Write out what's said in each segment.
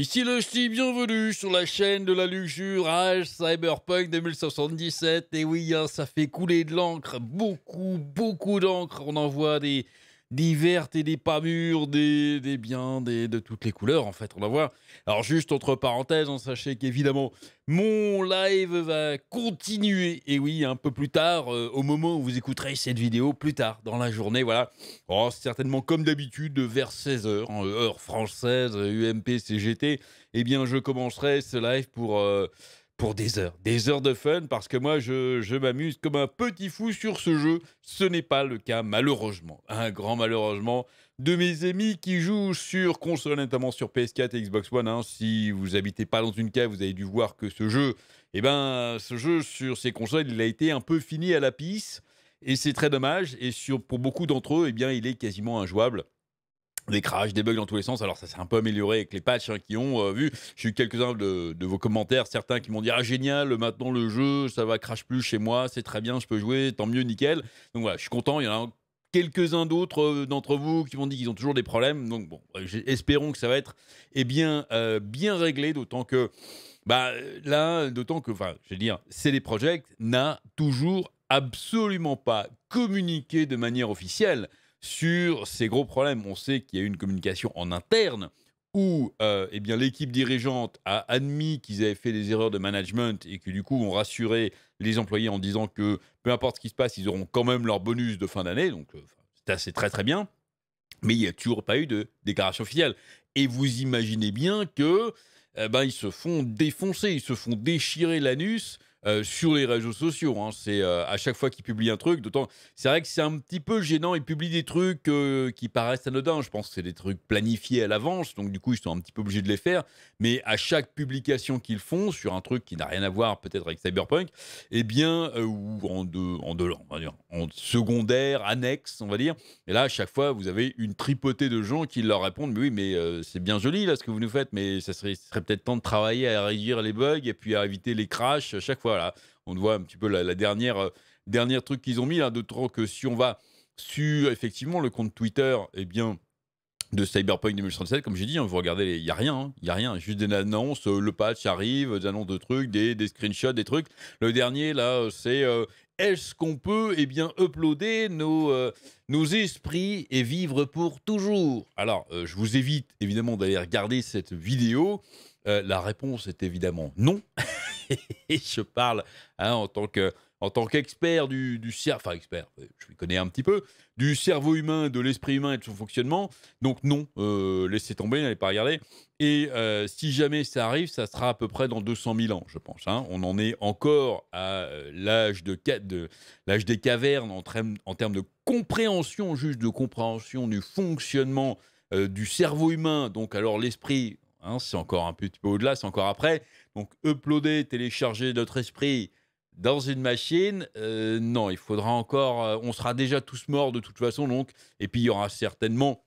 Ici le bienvenue sur la chaîne de la luxure Age Cyberpunk 2077. Et oui, hein, ça fait couler de l'encre, beaucoup, beaucoup d'encre. On en voit des, des vertes et des pas mûres, des, des biens, des, de toutes les couleurs en fait. On va voir. Alors juste entre parenthèses, on sachez qu'évidemment mon live va continuer. Et oui, un peu plus tard, euh, au moment où vous écouterez cette vidéo, plus tard dans la journée, voilà. Oh, certainement comme d'habitude vers 16h, heure française, UMP, CGT. Eh bien, je commencerai ce live pour euh, pour des heures, des heures de fun, parce que moi, je, m'amuse comme un petit fou sur ce jeu. Ce n'est pas le cas, malheureusement. Un grand malheureusement de mes amis qui jouent sur console, notamment sur PS4 et Xbox One. Hein. Si vous n'habitez pas dans une cave, vous avez dû voir que ce jeu, eh ben, ce jeu sur ces consoles, il a été un peu fini à la pisse. Et c'est très dommage. Et sur, pour beaucoup d'entre eux, eh bien, il est quasiment injouable des crashs, des bugs dans tous les sens. Alors ça s'est un peu amélioré avec les patchs qu'ils hein, qui ont euh, vu. J'ai eu quelques-uns de, vos commentaires, certains qui m'ont dit ah génial, maintenant le jeu ça va crash plus chez moi, c'est très bien, je peux jouer, tant mieux, nickel. Donc voilà, je suis content. Il y en a quelques-uns d'autres euh, d'entre vous qui m'ont dit qu'ils ont toujours des problèmes. Donc bon, euh, espérons que ça va être eh bien bien réglé, d'autant que bah là, d'autant que enfin, je veux dire, CD Projekt n'a toujours absolument pas communiqué de manière officielle sur ces gros problèmes. On sait qu'il y a eu une communication en interne où euh, eh l'équipe dirigeante a admis qu'ils avaient fait des erreurs de management et que du coup on rassurait les employés en disant que peu importe ce qui se passe, ils auront quand même leur bonus de fin d'année. Donc euh, c'est assez très très bien. Mais il n'y a toujours pas eu de déclaration officielle. Et vous imaginez bien que eh ben, ils se font défoncer, ils se font déchirer l'anus euh, sur les réseaux sociaux. Hein. C'est euh, à chaque fois qu'il publie un truc, d'autant c'est vrai que c'est un petit peu gênant. Il publie des trucs euh, qui paraissent anodins. Je pense que c'est des trucs planifiés à l'avance, donc du coup ils sont un petit peu obligés de les faire. Mais à chaque publication qu'ils font sur un truc qui n'a rien à voir peut-être avec Cyberpunk, eh bien ou en en secondaire, annexe, on va dire. Et là à chaque fois vous avez une tripotée de gens qui leur répondent mais oui mais c'est bien joli là ce que vous nous faites, mais ça serait, serait peut-être temps de travailler à réduire les bugs et puis à éviter les crashs chaque fois on voit un petit peu la, euh, dernière, truc qu'ils ont mis, hein, de d'autant que si on va sur effectivement le compte Twitter, et eh bien de Cyberpunk 2037, comme j'ai dit, hein, vous regardez, il n'y a rien, hein, il y a rien, juste des annonces, euh, le patch arrive, des annonces de trucs, des, screenshots, des trucs. Le dernier, là, c'est euh, est-ce qu'on peut et eh bien, uploader nos, nos esprits et vivre pour toujours Alors, je vous évite évidemment d'aller regarder cette vidéo. la réponse est évidemment non. je parle hein, en tant que en tant qu'expert du, cerveau, enfin expert, euh, je connais un petit peu, du cerveau humain, de l'esprit humain et de son fonctionnement. Donc non, euh, laissez tomber, n'allez pas regarder. Et euh, si jamais ça arrive, ça sera à peu près dans 200 000 ans, je pense. Hein. On en est encore à l'âge de, l'âge des cavernes en, en, termes de compréhension, juste de compréhension du fonctionnement du cerveau humain. Donc alors l'esprit, Hein, c'est encore un petit peu au-delà, c'est encore après. Donc, uploader, télécharger notre esprit dans une machine, euh, non, il faudra encore. Euh, on sera déjà tous morts de toute façon, donc. Et puis, il y aura certainement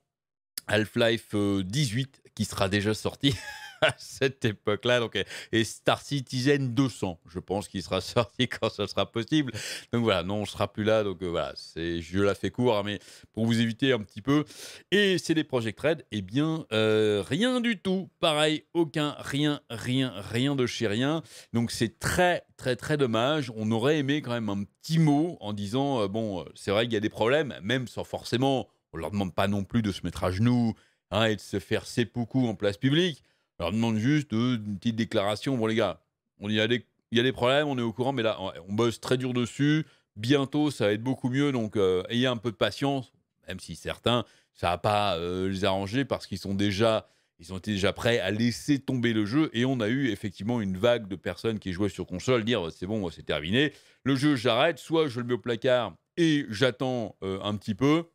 Half-Life 18 euh, qui sera déjà sorti. cette époque-là. Donc, et Star Citizen 200, je pense qu'il sera sorti quand ça sera possible. Donc voilà, non, on sera plus là. Donc euh, voilà, c'est, je la fais court, hein, mais pour vous éviter un petit peu. Et c'est des Project Red, eh bien, euh, rien du tout. Pareil, aucun, rien, rien, rien de chez rien. Donc c'est très, très, très dommage. On aurait aimé quand même un petit mot en disant, euh, bon, c'est vrai qu'il y a des problèmes, même sans forcément, on leur demande pas non plus de se mettre à genoux. Hein, et de se faire seppuku en place publique leur demande juste euh, une petite déclaration. Bon, les gars, on y a il y a des problèmes, on est au courant, mais là, on bosse très dur dessus. Bientôt, ça va être beaucoup mieux, donc euh, ayez un peu de patience, même si certains, ça va pas euh, les arranger parce qu'ils sont déjà. Ils ont été déjà prêts à laisser tomber le jeu et on a eu effectivement une vague de personnes qui jouaient sur console dire c'est bon, c'est terminé, le jeu j'arrête, soit je le mets au placard et j'attends un petit peu,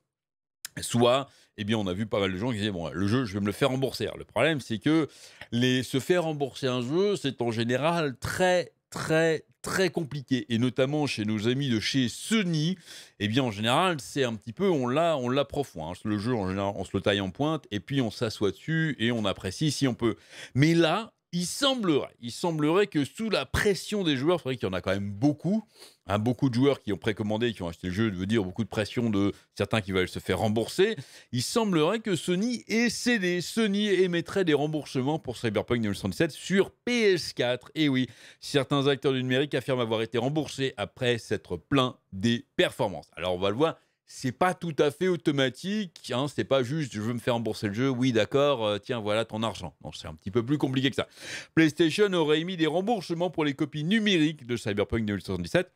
soit eh bien, on a vu pas mal de gens qui disaient bon, le jeu, je vais me le faire rembourser. le problème, c'est que les, se faire rembourser un jeu, c'est en général très, très, très compliqué. Et notamment chez nos amis de chez Sony, eh bien, en général, c'est un petit peu, on l'a, on hein. Le jeu, en général, on se le taille en pointe et puis on s'assoit dessus et on apprécie si on peut. Mais là, il semblerait, il semblerait que sous la pression des joueurs, c'est vrai qu'il y en a quand même beaucoup, hein, beaucoup de joueurs qui ont précommandé, qui ont acheté le jeu, veut dire beaucoup de pression de certains qui veulent se faire rembourser. Il semblerait que Sony ait cédé, Sony émettrait des remboursements pour Cyberpunk 2077 sur PS4. Et oui, certains acteurs du numérique affirment avoir été remboursés après s'être plaints des performances. Alors on va le voir c'est pas tout à fait automatique. Hein, c'est pas juste je veux me faire rembourser le jeu, oui, d'accord, euh, tiens, voilà ton argent. Non, c'est un petit peu plus compliqué que ça. PlayStation aurait émis des remboursements pour les copies numériques de Cyberpunk 2077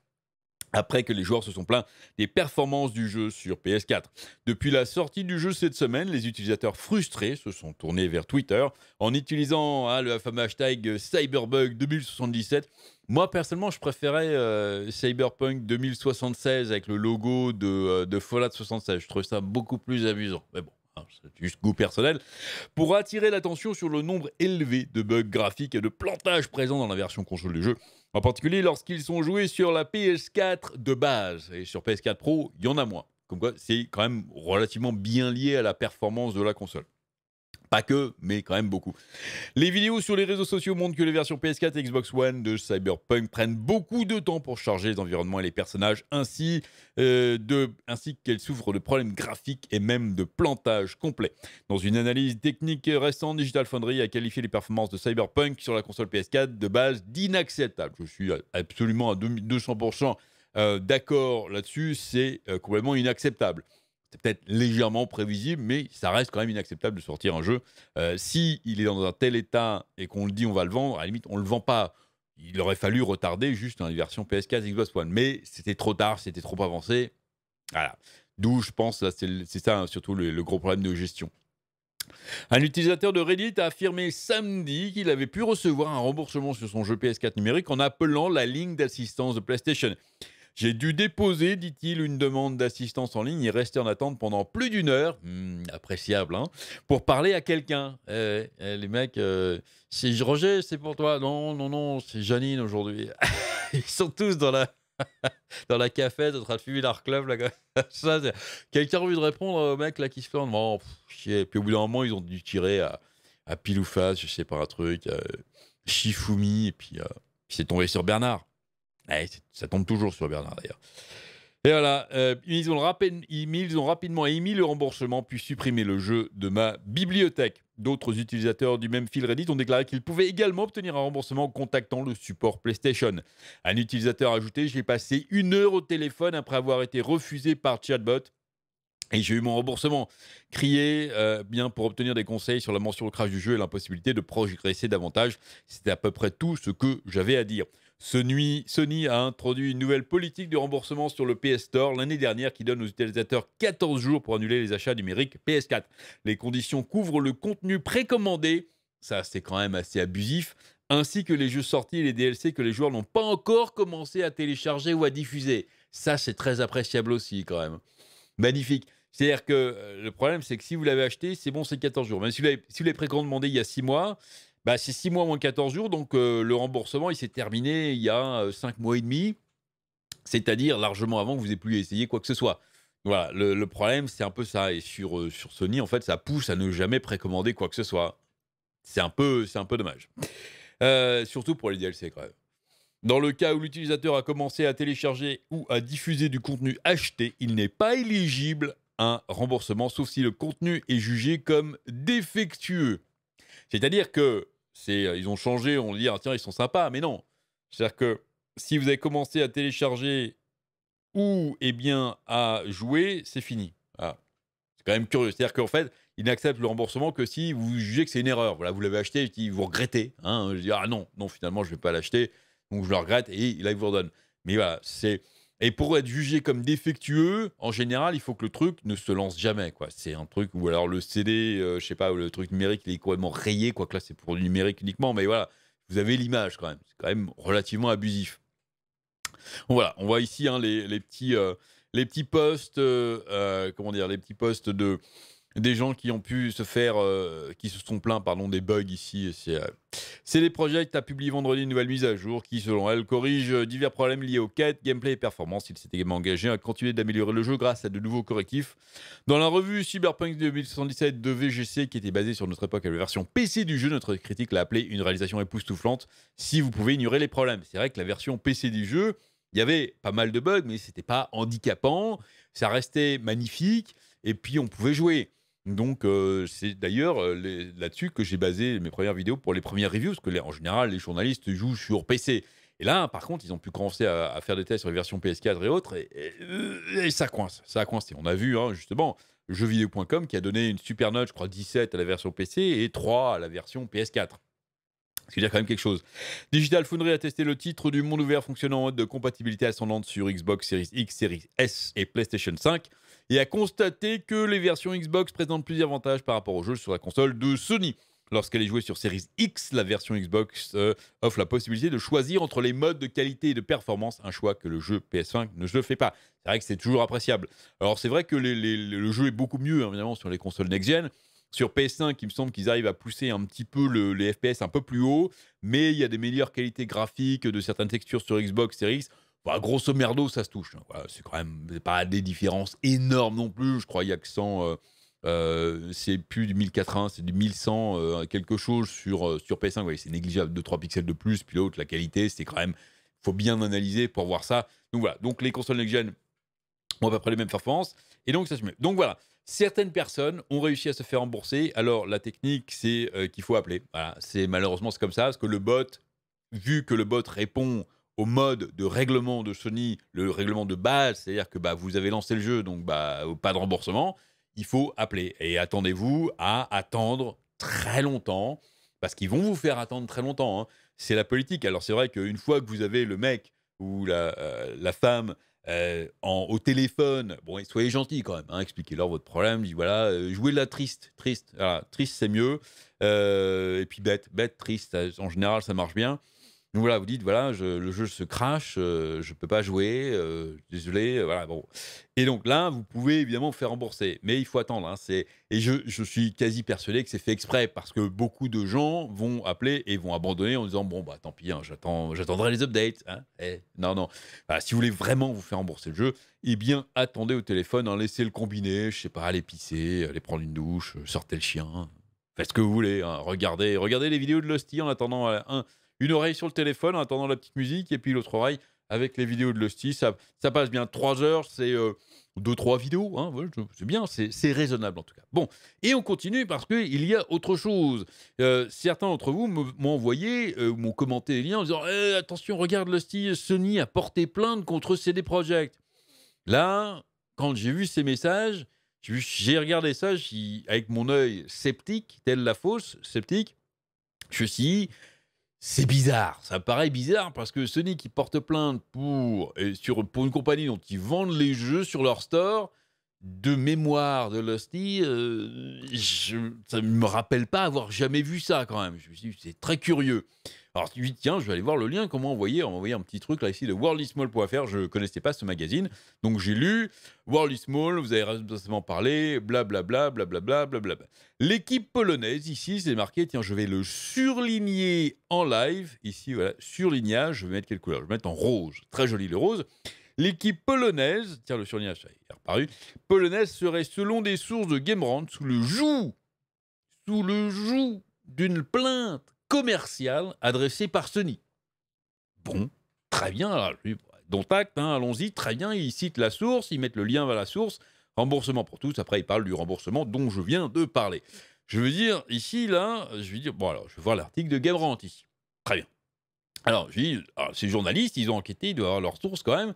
après que les joueurs se sont plaints des performances du jeu sur PS4. Depuis la sortie du jeu cette semaine, les utilisateurs frustrés se sont tournés vers Twitter en utilisant hein, le fameux hashtag Cyberbug2077. Moi, personnellement, je préférais euh, Cyberpunk 2076 avec le logo de, euh, Fallout 76. Je trouve ça beaucoup plus amusant. Mais bon. Hein, c'est juste goût personnel, pour attirer l'attention sur le nombre élevé de bugs graphiques et de plantages présents dans la version console du jeu. En particulier lorsqu'ils sont joués sur la PS4 de base. Et sur PS4 Pro, il y en a moins. Comme quoi, c'est quand même relativement bien lié à la performance de la console. Pas que, mais quand même beaucoup. Les vidéos sur les réseaux sociaux montrent que les versions PS4 et Xbox One de Cyberpunk prennent beaucoup de temps pour charger les environnements et les personnages, ainsi, euh, ainsi qu'elles souffrent de problèmes graphiques et même de plantage complet. Dans une analyse technique récente, Digital Foundry a qualifié les performances de Cyberpunk sur la console PS4 de base d'inacceptable. Je suis absolument à 200% euh, d'accord là-dessus, c'est euh, complètement inacceptable. C'est peut-être légèrement prévisible, mais ça reste quand même inacceptable de sortir un jeu. Euh, si il est dans un tel état et qu'on le dit on va le vendre, à la limite on le vend pas. Il aurait fallu retarder juste dans hein, les version PS4 Xbox One, mais c'était trop tard, c'était trop avancé. Voilà. D'où je pense, c'est ça hein, surtout le gros problème de gestion. Un utilisateur de Reddit a affirmé samedi qu'il avait pu recevoir un remboursement sur son jeu PS4 numérique en appelant la ligne d'assistance de PlayStation. J'ai dû déposer, dit-il, une demande d'assistance en ligne et rester en attente pendant plus d'une heure, hmm, appréciable, hein, pour parler à quelqu'un. Eh, eh, les mecs, euh, c'est Roger, c'est pour toi. Non, non, non, c'est Janine aujourd'hui. Ils sont tous dans la dans la cafette, en train de fumer leur club. Quelqu'un a envie de répondre au mec là, qui se plaint. Puis au bout d'un moment, ils ont dû tirer à, à pile ou face, je sais pas, un truc, euh, Shifumi, et puis euh, c'est tombé sur Bernard. Eh, ça tombe toujours sur Bernard d'ailleurs. Et voilà, euh, ils, ont ils ont rapidement émis le remboursement puis supprimé le jeu de ma bibliothèque. D'autres utilisateurs du même fil Reddit ont déclaré qu'ils pouvaient également obtenir un remboursement en contactant le support PlayStation. Un utilisateur a ajouté J'ai passé une heure au téléphone après avoir été refusé par chatbot. Et j'ai eu mon remboursement. Crier euh, bien pour obtenir des conseils sur la mention au crash du jeu et l'impossibilité de progresser davantage. C'était à peu près tout ce que j'avais à dire. Sony, a introduit une nouvelle politique de remboursement sur le PS Store l'année dernière qui donne aux utilisateurs 14 jours pour annuler les achats numériques PS4. Les conditions couvrent le contenu précommandé, ça c'est quand même assez abusif, ainsi que les jeux sortis et les DLC que les joueurs n'ont pas encore commencé à télécharger ou à diffuser. Ça c'est très appréciable aussi quand même. Magnifique. C'est-à-dire que euh, le problème c'est que si vous l'avez acheté, c'est bon, c'est 14 jours. Mais si vous l'avez, précommandé il y a 6 mois, bah, c'est 6 mois moins 14 jours, donc euh, le remboursement, il s'est terminé il y a 5 euh, mois et demi, c'est-à-dire largement avant que vous ayez pu essayer quoi que ce soit. Voilà, le, problème, c'est un peu ça. Et sur, euh, sur Sony, en fait, ça pousse à ne jamais précommander quoi que ce soit. C'est un peu, c'est un peu dommage. surtout pour les DLC, quand même. Dans le cas où l'utilisateur a commencé à télécharger ou à diffuser du contenu acheté, il n'est pas éligible à un remboursement, sauf si le contenu est jugé comme défectueux. C'est-à-dire que c'est euh, ils ont changé, on dit ah, tiens ils sont sympas, mais non. C'est-à-dire que si vous avez commencé à télécharger ou eh bien à jouer, c'est fini. Ah. C'est quand même curieux. C'est-à-dire qu'en fait, ils n'acceptent le remboursement que si vous jugez que c'est une erreur. Voilà, vous l'avez acheté, vous regrettez. Hein. Je dis ah non, non finalement je ne vais pas l'acheter, donc je le regrette et il ils vous redonnent. Mais voilà, c'est et pour être jugé comme défectueux, en général, il faut que le truc ne se lance jamais. quoi. C'est un truc, ou alors le CD, je euh, je sais pas, le truc numérique, il est complètement rayé, quoique là, c'est pour le numérique uniquement, mais voilà, vous avez l'image quand même. C'est quand même relativement abusif. voilà, on voit ici hein, euh, les, petits, postes. les petits posts, comment dire, les petits posts de, des gens qui ont pu se faire, euh, qui se sont plaints, pardon, des bugs ici. Euh, c'est les projets tu a publié vendredi une nouvelle mise à jour qui, selon elle, corrige euh, divers problèmes liés aux quêtes, gameplay et performance. Il s'est également engagé à continuer d'améliorer le jeu grâce à de nouveaux correctifs. Dans la revue Cyberpunk 2077 de VGC, qui était basée sur notre époque à la version PC du jeu, notre critique l'a appelé une réalisation époustouflante si vous pouvez ignorer les problèmes. C'est vrai que la version PC du jeu, il y avait pas mal de bugs, mais c'était pas handicapant, ça restait magnifique, et puis on pouvait jouer. Donc, euh, c'est d'ailleurs euh, là-dessus que j'ai basé mes premières vidéos pour les premières reviews, parce que en général, les journalistes jouent sur PC. Et là, par contre, ils ont pu commencer à, faire des tests sur les versions PS4 et autres, euh, et, ça coince, ça a coincé. On a vu, hein, justement, jeuxvideo.com qui a donné une super note, je crois 17 à la version PC et 3 à la version PS4. Ce qui veut dire quand même quelque chose. Digital Foundry a testé le titre du monde ouvert fonctionnant en mode de compatibilité ascendante sur Xbox Series X, Series S et PlayStation 5 et a constaté que les versions Xbox présentent plusieurs avantages par rapport aux jeux sur la console de Sony. Lorsqu'elle est jouée sur Series X, la version Xbox euh, offre la possibilité de choisir entre les modes de qualité et de performance, un choix que le jeu PS5 ne le fait pas. C'est vrai que c'est toujours appréciable. Alors c'est vrai que le jeu est beaucoup mieux, hein, évidemment, sur les consoles next-gen. Sur PS5, il me semble qu'ils arrivent à pousser un petit peu les FPS un peu plus haut, mais il y a des meilleures qualités graphiques de certaines textures sur Xbox Series X. Bah, grosso merdo, ça se touche. Voilà, hein. c'est quand même pas des différences énormes non plus. Je crois qu'il y a que 100. Euh, euh, c'est plus du 1080, c'est du 1100 euh, quelque chose sur, sur PS5. c'est négligeable, 2-3 pixels de plus. Puis l'autre, la qualité, c'est quand même. faut bien analyser pour voir ça. Donc voilà. Donc les consoles next-gen ont à peu près les mêmes performances. Et donc ça se met. Donc voilà. Certaines personnes ont réussi à se faire rembourser. Alors la technique, c'est qu'il faut appeler. C'est malheureusement c'est comme ça parce que le bot, vu que le bot répond au mode de règlement de Sony, le règlement de base, c'est-à-dire que bah, vous avez lancé le jeu, donc bah, euh, pas de remboursement, il faut appeler. Et attendez-vous à attendre très longtemps, parce qu'ils vont vous faire attendre très longtemps. Hein. C'est la politique. Alors c'est vrai qu'une fois que vous avez le mec ou la, euh, la femme euh, au téléphone, bon, soyez gentil quand même, hein, expliquez-leur votre problème, voilà, jouez de la triste, triste, voilà, triste c'est mieux, et puis bête, bête, triste, en général ça marche bien. Donc voilà, vous dites, voilà, le jeu se crache, euh, je ne peux pas jouer, euh, désolé, euh, voilà, bon. Et donc là, vous pouvez évidemment vous faire rembourser, mais il faut attendre. Hein, et je, suis quasi persuadé que c'est fait exprès, parce que beaucoup de gens vont appeler et vont abandonner en disant, bon, bah tant pis, hein, j'attendrai les updates. Hein, eh, non, non. si vous voulez vraiment vous faire rembourser le jeu, eh bien, attendez au téléphone, hein, laissez le combiner, je sais pas, aller pisser, aller prendre une douche, sortez le chien, faites ce que vous voulez, hein, regardez, regardez les vidéos de Losty en attendant un une oreille sur le téléphone en attendant la petite musique, et puis l'autre oreille avec les vidéos de Lusty. Ça, passe bien trois heures, c'est euh, deux, trois vidéos, hein, c'est bien, c'est raisonnable en tout cas. Bon, et on continue parce qu'il y a autre chose. Euh, certains d'entre vous m'ont envoyé, euh, m'ont commenté les liens en disant eh, Attention, regarde Lusty, Sony a porté plainte contre CD Project. Là, quand j'ai vu ces messages, j'ai regardé ça avec mon œil sceptique, tel la fausse sceptique. Je suis c'est bizarre, ça paraît bizarre parce que Sony qui porte plainte pour, pour une compagnie dont ils vendent les jeux sur leur store de mémoire de l'hostie, euh, ça ne me rappelle pas avoir jamais vu ça quand même. Je suis c'est très curieux. Alors, je tiens, je vais aller voir le lien, comment envoyer. On m'a envoyé un petit truc là ici de worldismall.fr. Je ne connaissais pas ce magazine. Donc, j'ai lu Worldismall, vous avez récemment parlé, blablabla, blablabla, blablabla. L'équipe polonaise, ici, c'est marqué, tiens, je vais le surligner en live. Ici, voilà, surlignage, je vais mettre quelle couleur Je vais mettre en rose. Très joli le rose. L'équipe polonaise, tiens le surnage est reparu, polonaise serait selon des sources de Gamerand sous le joug, sous le joug d'une plainte commerciale adressée par Sony. Bon, très bien, dont acte, hein, allons-y, très bien, ils citent la source, ils mettent le lien vers la source, remboursement pour tous, après ils parlent du remboursement dont je viens de parler. Je veux dire, ici, là, je veux dire, bon alors, je vais voir l'article de Gamerant ici. Très bien. Alors, je dis, ces journalistes, ils ont enquêté, ils doivent avoir leurs sources quand même.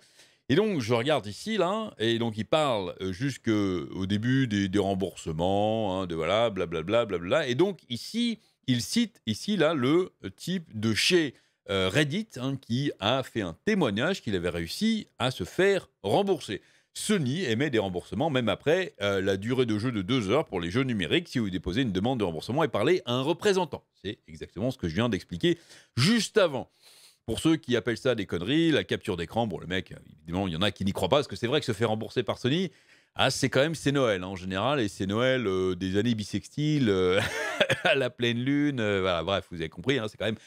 Et donc, je regarde ici, là, et donc il parle euh, jusqu'au euh, début des, remboursements, hein, de voilà, blablabla, blablabla. Et donc, ici, il cite, ici, là, le type de chez euh, Reddit hein, qui a fait un témoignage qu'il avait réussi à se faire rembourser. Sony émet des remboursements même après la durée de jeu de deux heures pour les jeux numériques si vous déposez une demande de remboursement et parlez à un représentant. C'est exactement ce que je viens d'expliquer juste avant. Pour ceux qui appellent ça des conneries, la capture d'écran, bon, le mec, évidemment, il y en a qui n'y croient pas, parce que c'est vrai que se fait rembourser par Sony, ah, c'est quand même c'est Noël hein, en général, et c'est Noël euh, des années bissextiles, euh, à la pleine lune, euh, bref, vous avez compris, hein, c'est quand même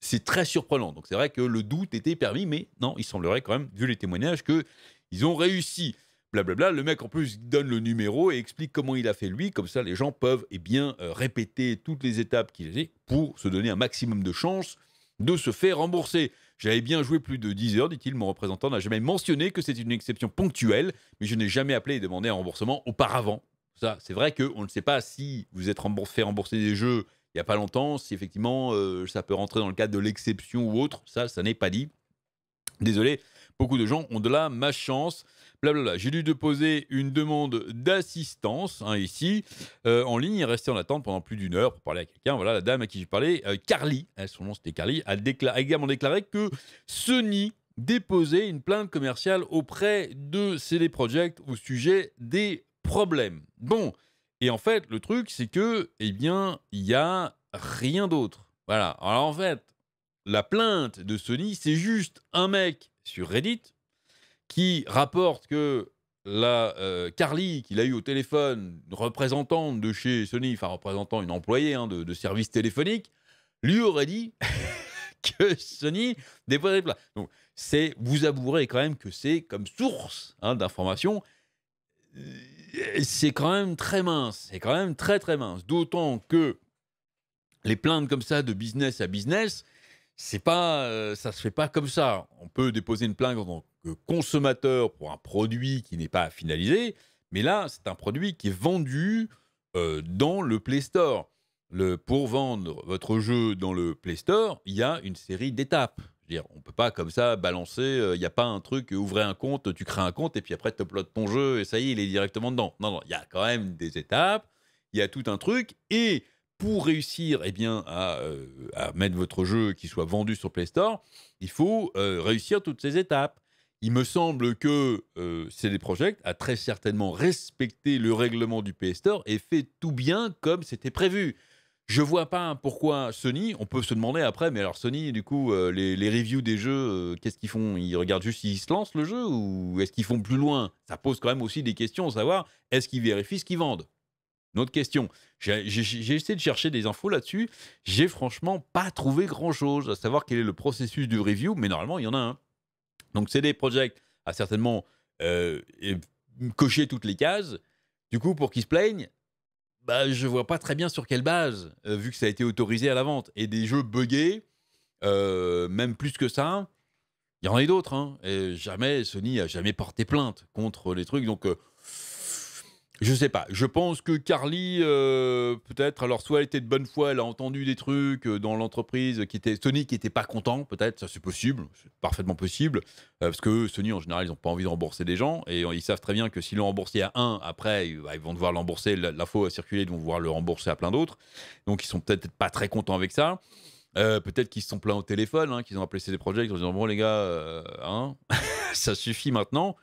c'est très surprenant. Donc c'est vrai que le doute était permis, mais non, il semblerait quand même, vu les témoignages, que ils ont réussi. Blablabla. Bla bla. Le mec en plus donne le numéro et explique comment il a fait lui, comme ça les gens peuvent eh bien répéter toutes les étapes qu'il a pour se donner un maximum de chance de se faire rembourser. J'avais bien joué plus de 10 heures, dit-il. Mon représentant n'a jamais mentionné que c'est une exception ponctuelle, mais je n'ai jamais appelé et demandé un remboursement auparavant. Ça, c'est vrai qu'on ne sait pas si vous êtes remboursé, fait rembourser des jeux il n'y a pas longtemps, si effectivement euh, ça peut rentrer dans le cadre de l'exception ou autre. Ça, ça n'est pas dit. Désolé, Beaucoup de gens ont de la malchance. Blablabla. J'ai dû déposer une demande d'assistance hein, ici, euh, en ligne, et rester en attente pendant plus d'une heure pour parler à quelqu'un. Voilà, la dame à qui j'ai parlé, euh, Carly, euh, son nom c'était Carly, a, également déclaré que Sony déposait une plainte commerciale auprès de CD Project au sujet des problèmes. Bon, et en fait, le truc, c'est que, eh bien, il n'y a rien d'autre. Voilà. Alors en fait, la plainte de Sony, c'est juste un mec sur Reddit qui rapporte que la euh, Carly qu'il a eu au téléphone, représentante de chez Sony, enfin représentant une employée hein, de, de, service téléphonique, lui aurait dit que Sony déposait plats. Donc c'est vous avouerez quand même que c'est comme source hein, d'information, euh, c'est quand même très mince, c'est quand même très très mince. D'autant que les plaintes comme ça de business à business, c'est pas, euh, ça se fait pas comme ça. On peut déposer une plainte en tant que consommateur pour un produit qui n'est pas finalisé, mais là, c'est un produit qui est vendu euh, dans le Play Store. pour vendre votre jeu dans le Play Store, il y a une série d'étapes. Dire, on ne peut pas comme ça balancer, euh, il n'y a pas un truc, ouvrez un compte, tu crées un compte et puis après tu uploades ton jeu et ça y est, il est directement dedans. Non, non, il y a quand même des étapes, il y a tout un truc et pour réussir eh bien, euh, à, mettre votre jeu qui soit vendu sur Play Store, il faut euh, réussir toutes ces étapes. Il me semble que euh, CD Projekt a très certainement respecté le règlement du Play Store et fait tout bien comme c'était prévu. Je vois pas pourquoi Sony, on peut se demander après, mais alors Sony, du coup, les, les, reviews des jeux, qu'est-ce qu'ils font Ils regardent juste s'ils se lancent le jeu ou est-ce qu'ils font plus loin Ça pose quand même aussi des questions, savoir est-ce qu'ils vérifient ce qu'ils vendent une autre question. J'ai essayé de chercher des infos là-dessus. J'ai franchement pas trouvé grand-chose, à savoir quel est le processus du review, mais normalement, il y en a un. Donc, CD Projekt a certainement euh, coché toutes les cases. Du coup, pour qu'ils se plaignent, bah, je vois pas très bien sur quelle base, euh, vu que ça a été autorisé à la vente. Et des jeux buggés, euh, même plus que ça, il y en a d'autres. Hein. jamais, Sony a jamais porté plainte contre les trucs. Donc. Je sais pas. Je pense que Carly, euh, peut-être, alors soit elle était de bonne foi, elle a entendu des trucs euh, dans l'entreprise qui était Sony qui était pas content, peut-être, ça c'est possible, c'est parfaitement possible, euh, parce que Sony en général ils n'ont pas envie de rembourser des gens et ils savent très bien que s'ils l'ont remboursé à un, après ils bah, vont devoir l'embourser, l'info a circulé, ils vont devoir le rembourser à plein d'autres, donc ils sont peut-être pas très contents avec ça. peut-être qu'ils se sont plaints au téléphone, hein, qu'ils ont appelé CD projets, qu'ils ont dit bon les gars, hein, ça suffit maintenant.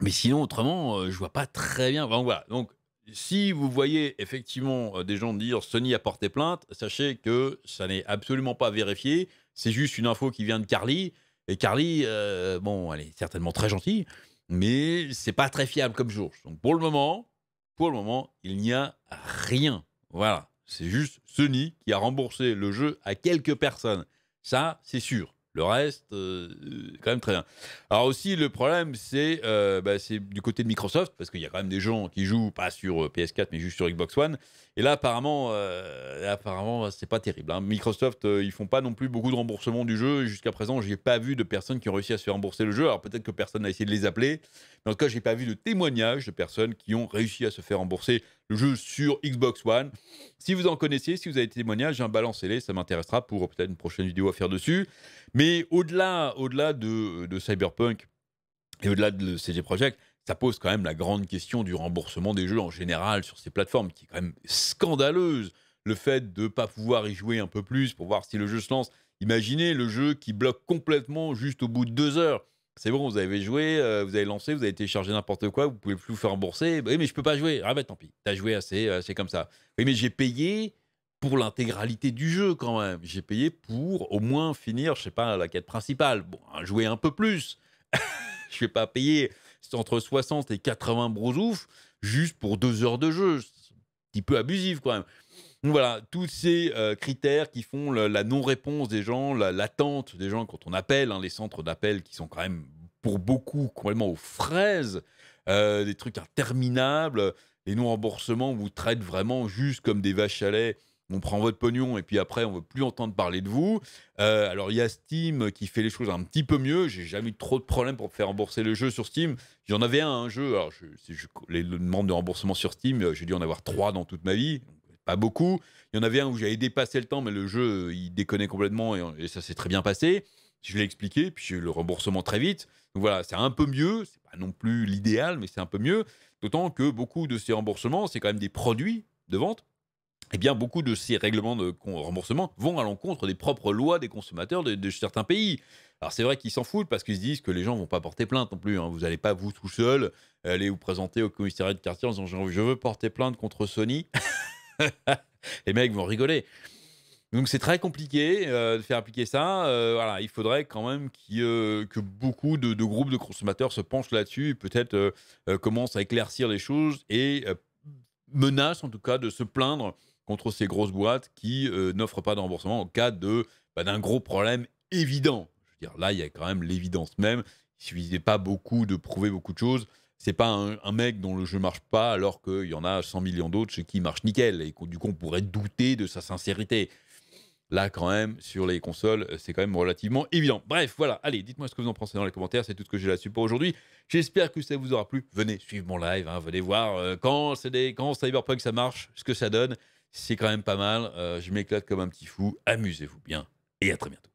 Mais sinon, autrement, euh, je vois pas très bien. voilà. Donc, si vous voyez effectivement euh, des gens dire Sony a porté plainte, sachez que ça n'est absolument pas vérifié. C'est juste une info qui vient de Carly. Et Carly, euh, bon, elle est certainement très gentille, mais c'est pas très fiable comme jour. Donc pour le moment, pour le moment, il n'y a rien. Voilà, c'est juste Sony qui a remboursé le jeu à quelques personnes. Ça, c'est sûr. Le reste, euh, euh, quand même très bien. Alors aussi, le problème, euh, bah, c'est du côté de Microsoft, parce qu'il y a quand même des gens qui jouent pas sur PS4, mais juste sur Xbox One. Et là, apparemment, apparemment c'est pas terrible. Hein. Microsoft, ils font pas non plus beaucoup de remboursements du jeu. Jusqu'à présent, j'ai pas vu de personnes qui ont réussi à se faire rembourser le jeu. Alors peut-être que personne n'a essayé de les appeler. Mais en tout cas, j'ai pas vu de témoignages de personnes qui ont réussi à se faire rembourser jeu sur Xbox One. Si vous en connaissez, si vous avez des témoignages, un hein, balancez-les, ça m'intéressera pour peut-être une prochaine vidéo à faire dessus. Mais au-delà au de, Cyberpunk et au-delà de CG Project, ça pose quand même la grande question du remboursement des jeux en général sur ces plateformes, qui est quand même scandaleuse. Le fait de ne pas pouvoir y jouer un peu plus pour voir si le jeu se lance. Imaginez le jeu qui bloque complètement juste au bout de deux heures c'est bon, vous avez joué, euh, vous avez lancé, vous avez téléchargé n'importe quoi, vous pouvez plus vous faire rembourser. Oui, mais je peux pas jouer. Ah ben tant pis, t'as joué assez, c'est euh, comme ça. Oui, mais j'ai payé pour l'intégralité du jeu quand même. J'ai payé pour au moins finir, je sais pas, la quête principale. Bon, hein, jouer un peu plus. je vais pas payer entre 60 et 80 ouf juste pour deux heures de jeu. C'est un petit peu abusif quand même voilà, tous ces euh, critères qui font la non-réponse des gens, l'attente des gens quand on appelle, hein, les centres d'appel qui sont quand même pour beaucoup complètement aux fraises, euh, des trucs interminables, les non-remboursements vous traitent vraiment juste comme des vaches à lait. On prend votre pognon et puis après, on ne veut plus entendre parler de vous. Euh, alors, il y a Steam qui fait les choses un petit peu mieux. J'ai jamais eu trop de problèmes pour faire rembourser le jeu sur Steam. J'en avais un, un jeu. Alors, je, les demandes de remboursement sur Steam, j'ai dû en avoir trois dans toute ma vie pas beaucoup. Il y en avait un où j'avais dépassé le temps, mais le jeu, euh, il déconnait complètement euh, et, ça s'est très bien passé. Je l'ai expliqué, puis j'ai eu le remboursement très vite. Donc voilà, c'est un peu mieux. C'est pas non plus l'idéal, mais c'est un peu mieux. D'autant que beaucoup de ces remboursements, c'est quand même des produits de vente. Eh bien, beaucoup de ces règlements de remboursement vont à l'encontre des propres lois des consommateurs de, certains pays. Alors c'est vrai qu'ils s'en foutent parce qu'ils se disent que les gens vont pas porter plainte non plus. Hein. Vous n'allez pas vous tout seul aller vous présenter au commissariat de quartier en disant je veux porter plainte contre Sony. les mecs vont rigoler. Donc c'est très compliqué euh, de faire appliquer ça. Euh, voilà, il faudrait quand même euh, que beaucoup de, groupes de consommateurs se penchent là-dessus, et peut-être commencent à éclaircir les choses et menacent en tout cas de se plaindre contre ces grosses boîtes qui n'offrent pas de remboursement en cas de bah, d'un gros problème évident. Je dire, là, il y a quand même l'évidence même. Il suffisait pas beaucoup de prouver beaucoup de choses c'est pas un, mec dont le jeu marche pas alors qu'il y en a 100 millions d'autres qui marche nickel et du coup on pourrait douter de sa sincérité. Là, quand même, sur les consoles, c'est quand même relativement évident. Bref, voilà. Allez, dites-moi ce que vous en pensez dans les commentaires. C'est tout ce que j'ai là-dessus pour aujourd'hui. J'espère que ça vous aura plu. Venez suivre mon live. Hein. venez voir euh, quand, des, quand Cyberpunk ça marche, ce que ça donne. C'est quand même pas mal. Euh, je m'éclate comme un petit fou. Amusez-vous bien et à très bientôt.